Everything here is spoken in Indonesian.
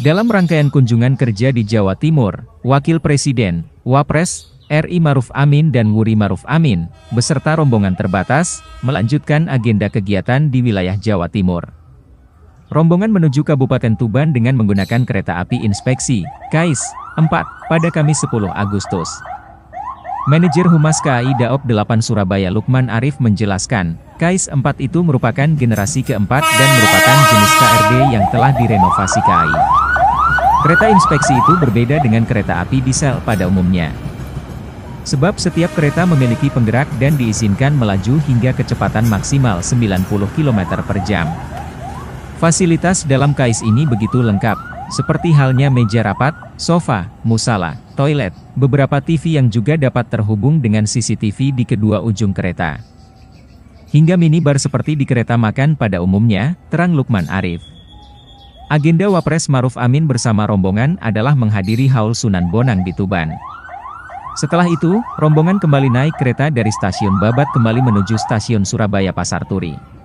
Dalam rangkaian kunjungan kerja di Jawa Timur, Wakil Presiden, Wapres, RI Maruf Amin dan Wuri Maruf Amin, beserta rombongan terbatas, melanjutkan agenda kegiatan di wilayah Jawa Timur. Rombongan menuju Kabupaten Tuban dengan menggunakan kereta api inspeksi, KAIS, 4, pada Kamis 10 Agustus. Manajer Humas KAI Daop 8 Surabaya Lukman Arif menjelaskan, KAIS 4 itu merupakan generasi keempat dan merupakan jenis KRD yang telah direnovasi KAI. Kereta inspeksi itu berbeda dengan kereta api diesel pada umumnya. Sebab setiap kereta memiliki penggerak dan diizinkan melaju hingga kecepatan maksimal 90 km per jam. Fasilitas dalam kais ini begitu lengkap, seperti halnya meja rapat, sofa, musala, toilet, beberapa TV yang juga dapat terhubung dengan CCTV di kedua ujung kereta. Hingga minibar seperti di kereta makan pada umumnya, terang Lukman Arif. Agenda Wapres Maruf Amin bersama rombongan adalah menghadiri haul Sunan Bonang di Tuban. Setelah itu, rombongan kembali naik kereta dari stasiun Babat kembali menuju stasiun Surabaya Pasar Turi.